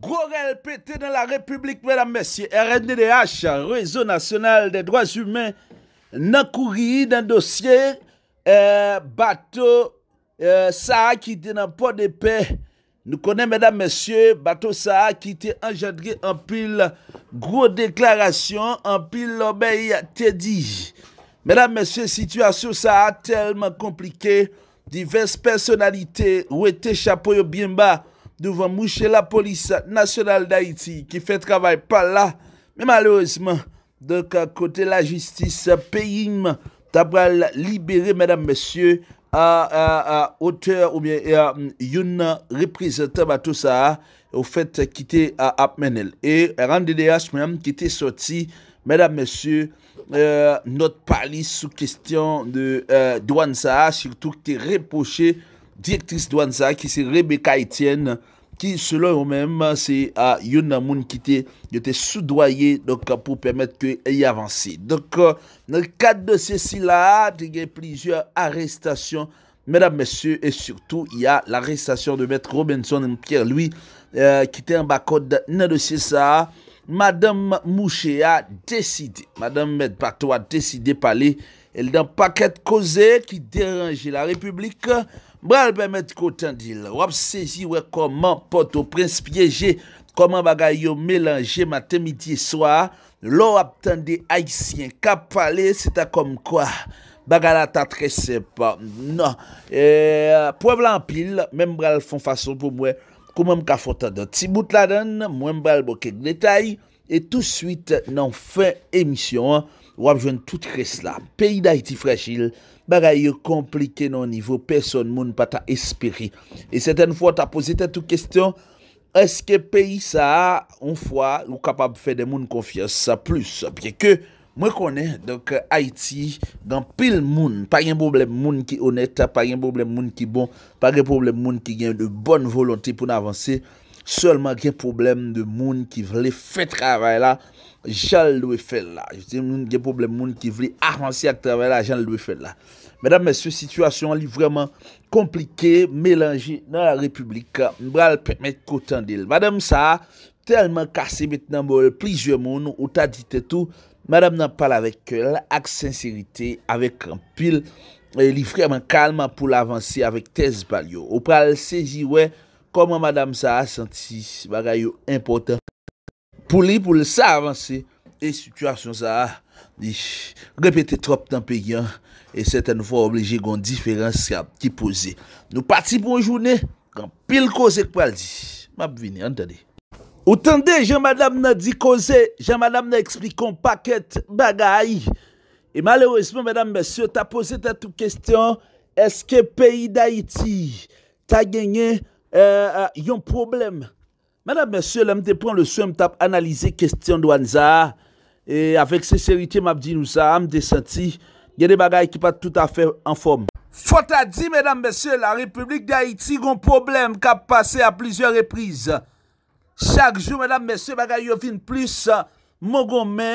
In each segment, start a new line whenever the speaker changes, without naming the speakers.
Gorel pété dans la République, mesdames, messieurs. RNDDH, Réseau National des Droits Humains, n'a couru dans dossier euh, bateau euh, ça qui quitté dans port de paix. Nous connaissons, mesdames, messieurs, bateau ça qui était engendré en pile gros déclaration, en pile l'obéi dit. Mesdames, messieurs, situation ça tellement compliquée. Diverses personnalités ou été chapeau bien bas devant moucher la police nationale d'Haïti qui fait travail par là. Mais malheureusement, donc à côté la justice pays tabral libéré, mesdames, messieurs, à, à, auteur ou bien à mm, une représentant à tout ça, au fait quitter à Apmenel. Et RNDDH même qui était sorti, mesdames, messieurs, euh, notre police sous question de euh, douane ça, surtout qui est reproché directrice douane ça, qui c'est Rebecca Etienne. Ki selon ou menm se a yon namoun ki te sou doye pou pemet ke y avansi. Donk, nan kat dosye si la, te gen plizye arrestasyon. Medan mesye, e surtout, y a l'arrestasyon de mèd Robinson M. Pierre Louis, ki euh, te an bakot nan dosye sa. Madame Mouchet a deside, madame Mèd Patou a deside pale. El dan paket koze ki derange la republik Bra l bemet ko tendil Wap seji wekoman poto prins pyeje Koman bagay yo melange matemidye swa Lo wap tende aisyen kap pale Seta kom kwa bagala tatre sepa Non e, Pwav lan pil Menm bra l fon fason pou mwen Kou menm ka fotan do Ti bout la den Mwenm bra l boke gdetay Et tout suite nan fin emisyon Wap jwen tout res la, peyi d'Haiti fragil, bagay yo komplike nou nivou, person moun pata espiri. E seten fwa ta pose te tou kestyon, eske peyi sa, un fwa, nou kapab fe de moun konfiyans sa plus. Pye ke, mwen konen, donc, Haiti, dan pil moun, pa yon boblem moun ki onet, pa yon boblem moun ki bon, pa yon boblem moun ki gen de bon volante pou nan avanse, Seleman gen problem de moun ki vle fè travè la, jan l wè fè la. Gen problem moun ki vle avansè ak travè la, jan l wè fè la. Mèdam mè, se situasyon li vreman komplike, mèlanjè nan la republikan, mè bral pèmèk koutan dil. Mèdam sa, telman kase bet nan bol plizye moun ou ta dit etou, mèdam nan pal avèk l, ak sensirite, avèk ampil, li vreman kalman pou l avansè avèk tez balyo. Ou pral seji wè. Koman madame sa a santi bagay yo impotant pou li pou le sa avanse e situasyon sa a di repete trop tan pe gyan e sete nou fwa obleje gwen diferans sa ki pose. Nou pati pou jounen kan pil koze kwa ldi. Mab vini, an tade. Ou tande jan madame na di koze, jan madame na eksplikon paket bagay e malewesman madame mesyo ta pose ta tou kestyon eske peyi da iti ta genyen? Euh, euh, yon problem, madame mese, la m de pon le sou, m tap analize kestyon do anza E avek seserite m ap di nou sa, m de senti, yon de bagay ki pat tout afe en fom Fota di, madame mese, la republik de Haiti yon problem kap pase a plizye repriz Chak jou, madame mese, bagay yon fin plus, m gome,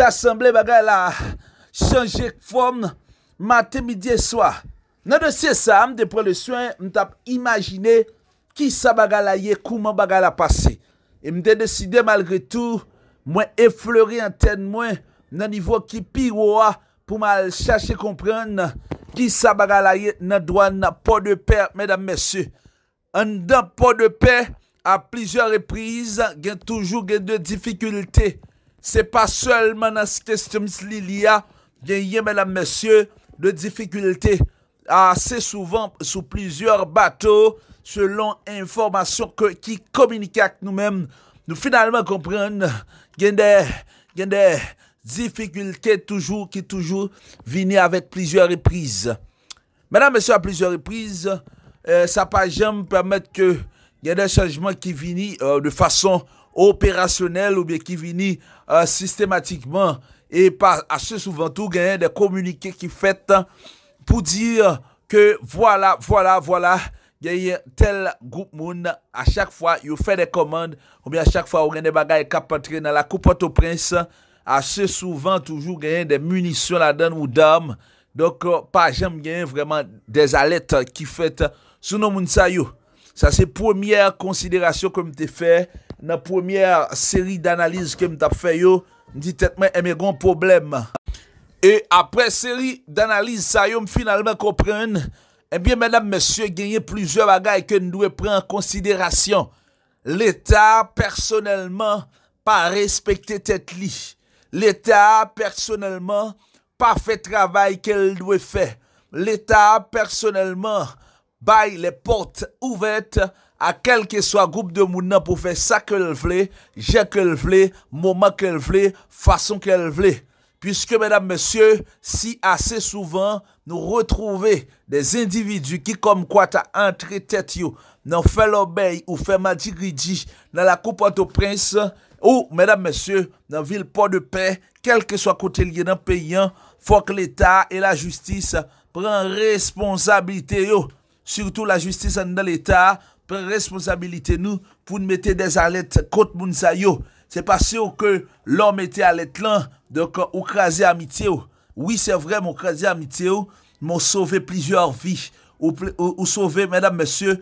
ta semble bagay la chanje fom, matemidye swa Nan dosye sa, m de prele suen, m tap imagine ki sa baga la ye, kouman baga la pase. E m de deside malgre tou, mwen efleure anten mwen nan nivou ki pi wou a pou m al chache komprende ki sa baga la ye nan doan nan po de pe, mdm msye. An dan po de pe, a plizye reprize, gen toujou gen de difikulte. Se pa solman nan se keste ms li li a, gen ye mdm msye, de difikulte. Asse souvan sou plizyor bato Selon informasyon ki komunike ak nou men Nou finalman kompren Gen de Gen de Difikulte toujou ki toujou Vini avet plizyor repriz Menan mese a plizyor repriz Sa pa jem Permet ke gen de chanjman ki vini De fason operasyonel Ou bien ki vini euh, Sistematikman Asse souvan tou gen de komunike ki fet Gen pou dir ke vwala, vwala, vwala, genye tel group moun, a chak fwa yo fè de komand, ou mi a chak fwa ou genye bagay kapantre, nan la koupote ou prins, asè souvan toujou genye de munisyon la dan ou dam, dok pa jem genye vwèman de zalet ki fèt, sou nou moun sa yo, sa se premier konsiderasyon ke m te fè, nan premier seri d'analize ke m te fè yo, m di tèt men eme eh, gon probleme. E apre seri d'analize sa yon m'finalement kompren, ebyen eh menam monsye genye plouze bagay ke nou e pren an konsiderasyon. L'Etat personelman pa respekte tet li. L'Etat personelman pa fe travay ke nou e fe. L'Etat personelman bay le porte ouvet a kelke so a goup de mounan pou fe sa ke l vle, jè ke l vle, mouman ke l vle, fason ke l vle. Piske, mèdame, mèsyè, si asè souvan nou retrouvé des individu ki kom kwa ta antre tèt yo nan fèl obèy ou fèl madjigridji nan la koupante ou prince ou, mèdame, mèsyè, nan vilpò de pè, kel ke sou akote liye nan peyan, fòk l'Etat et la justice pren responsabilité yo. Surtout la justice nan l'Etat pren responsabilité nou pou nou mette des alètes kote mounza yo. Se pa se ou ke l'om ete alet lan, donk ou krasi amite ou. Oui, se vre, mou krasi amite ou, mou sove plizior vi. Ou sove, mèdame, mèsye,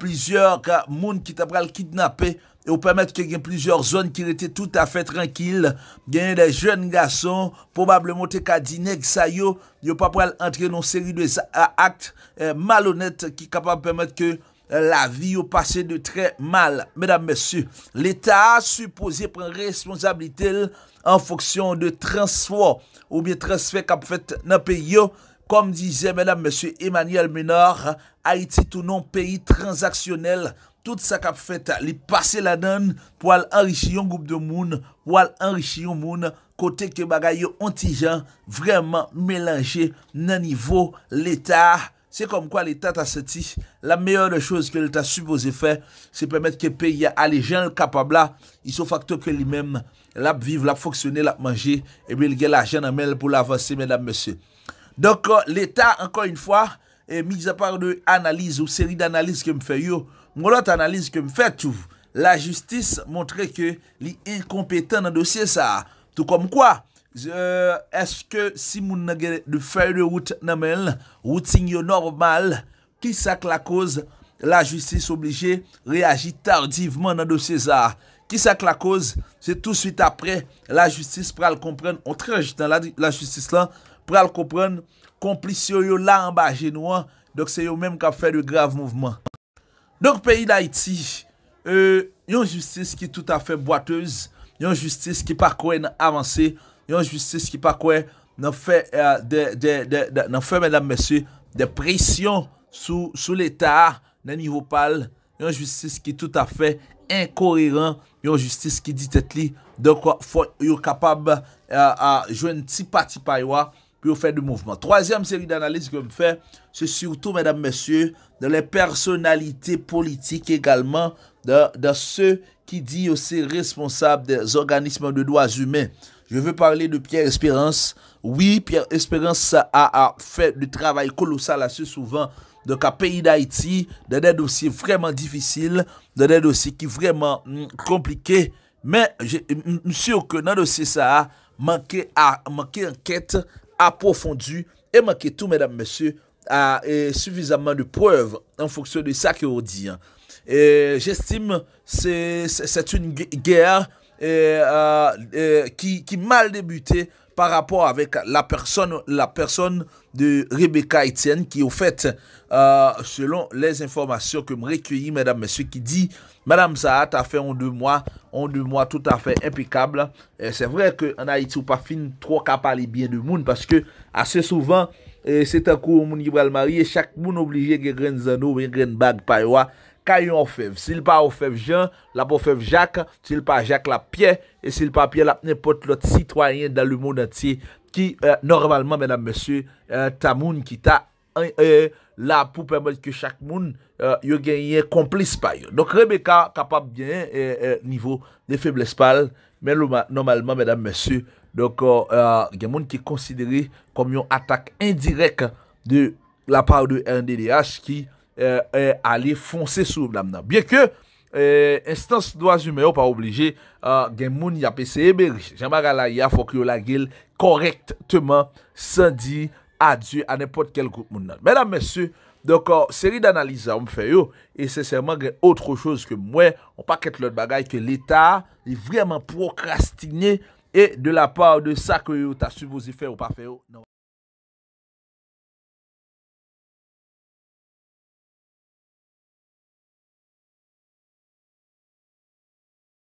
plizior moun ki tab pral kidnapè, ou pèmèt ke gen plizior zon ki rete tout a fè trankil, genye de jen gason, pòbablemote ka dine gsa yo, yo pèmèt pral antre non seri dwe akt, euh, malonèt ki kapab pèmèt ke la vi ou non pase de tre mal. Medan mesye, l'Etat supose pren responsabilitel an foksyon de transfer ou bi transfer kap fet nan peyo. Kom dize, medan mesye, Emmanuel Menard, Haiti tou non peyi transaksyonel, tout sa kap fet li pase la nan pou al anriji yon goup de moun, ou al anriji yon moun, kote ke bagay yo anti jan, vreman melanje nan nivou l'Etat Se kom kwa l'Etat a seti, la meyor euh, de chose ke l'Etat supoze fe, se pwemet ke peye a le jen kapab la, iso faktor ke li men la pvive, la pfoksyone, la pmanje, e belge la jen amel pou la avanse, mèdame, mèse. Donk l'Etat, ankon yon fwa, mi zapar de analize ou seri d'analize ke mfe yo, mwolot analize ke mfe tou, la justis montre ke li yi kompetan nan dosye sa, tou kom kwa? Euh, Eske si moun nage de fey de wout namel Woutin yo normal Kisak la koz La justis oblige Reagi tardiveman nan do sezar Kisak la koz Se tout suite apre La justis pral kompren O traj nan la justis lan Pral kompren Komplisyon yo la anba genouan Dok se yo menm ka fey de grav mouvman Dok peyi la iti Yon euh, justis ki tout afe boateuse Yon justis ki parkouen avanse yon justice ki pa kwe nan fe eh, nan fe medan mesye de presyon sou sou l'Etat nan nivou pal yon justice ki tout a fe inkoreran, yon justice ki dit et li, donkwa yon kapab a jwen ti pa ti pa yon, pou yon fe de mouvment Troasyem seri d'analize kwen fe se surtout medan mesye de le personalite politik egalman, da se ki di yo se responsab de zorganisme de doaz humen Je veux parler de Pierre Espérance. Oui, Pierre Espérance a fait du travail colossal assez souvent dans le pays d'Haïti, dans des dossiers vraiment difficiles, dans des dossiers qui sont vraiment hmm, compliqués. Mais je suis sûr que dans le dossier ça a manqué enquête approfondie et manqué tout, mesdames, messieurs, suffisamment de preuves en fonction de ça qu'on dit. J'estime que c'est une guerre... Et euh, qui, mal débuté par rapport avec la personne, la personne de Rebecca Etienne, qui au fait, euh, selon les informations que me recueilli, madame monsieur qui dit, Madame Zahat a fait en deux mois, en deux mois tout à fait impeccable. Et c'est vrai qu'en Haïti, ou pas fin, trop capable parler bien de monde, parce que assez souvent, c'est un coup, on y va le marier, chaque monde obligé de un zano, bag payoa, Kayon ou fev, sil pa ou fev jan, la pou fev jak, sil pa jak la pye, e sil pa pye la pne pot lot sitwayen dan loun moun ati, ki euh, normalman mèdam mèsyou, euh, ta moun ki ta, euh, la pou pèmòl ki chak moun, yon genyen komplis pa yon. Donk Rebecca kapap genyen nivou de feb lespal, men loun normalman mèdam mèsyou, donk geny moun ki konsidere kom yon atak indirek de la pa ou de NDDH ki, e euh, euh, alé fonse sou blam nan. Bien ke, e euh, instans doazume yo pa oblije gen moun ya pese e beri. Jema gala ya fok yo la gel korekt teman san di adye an epot kel group moun nan. Mèdam mèsyou, donkò, seri danaliza ou m fè yo e sè serman gen otro chouz ke mwen ou pa ket lòt bagay ke l'Etat e vreman prokrastinye e de la pa ou de sa kwe yo ta suvozi fè ou pa fè yo. Non.